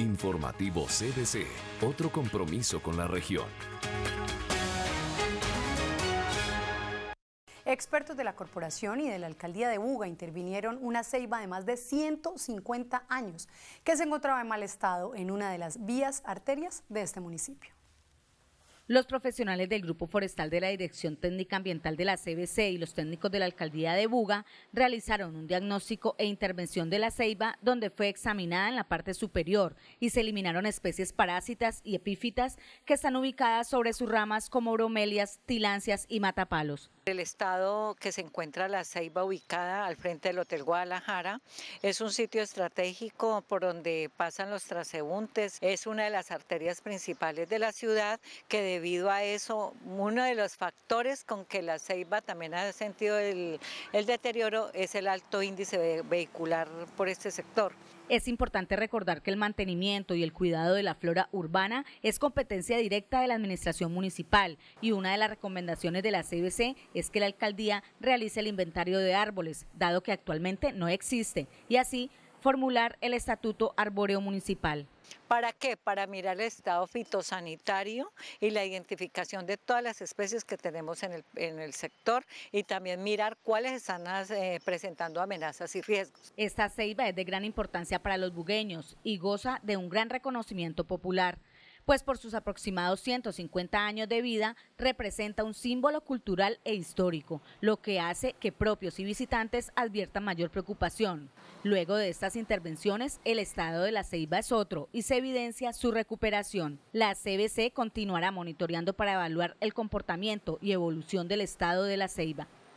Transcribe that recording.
Informativo CDC, otro compromiso con la región. Expertos de la corporación y de la alcaldía de Buga intervinieron una ceiba de más de 150 años que se encontraba en mal estado en una de las vías arterias de este municipio. Los profesionales del Grupo Forestal de la Dirección Técnica Ambiental de la CBC y los técnicos de la Alcaldía de Buga realizaron un diagnóstico e intervención de la ceiba donde fue examinada en la parte superior y se eliminaron especies parásitas y epífitas que están ubicadas sobre sus ramas como bromelias, tilancias y matapalos. El estado que se encuentra la ceiba ubicada al frente del Hotel Guadalajara es un sitio estratégico por donde pasan los transeúntes, es una de las arterias principales de la ciudad que debe debido a eso, uno de los factores con que la ceiba también ha sentido el, deterioro es el alto índice vehicular por este sector. Es importante recordar que el mantenimiento y el cuidado de la flora urbana es competencia directa de la Administración Municipal y una de las recomendaciones de la CBC es que la alcaldía realice el inventario de árboles, dado que actualmente no existe, y así formular el Estatuto Arbóreo Municipal. ¿Para qué? Para mirar el estado fitosanitario y la identificación de todas las especies que tenemos en el, sector y también mirar cuáles están eh, presentando amenazas y riesgos. Esta ceiba es de gran importancia para los bugueños y goza de un gran reconocimiento popular pues por sus aproximados 150 años de vida representa un símbolo cultural e histórico, lo que hace que propios y visitantes adviertan mayor preocupación. Luego de estas intervenciones, el estado de la ceiba es otro y se evidencia su recuperación. La CBC continuará monitoreando para evaluar el comportamiento y evolución del estado de la ceiba.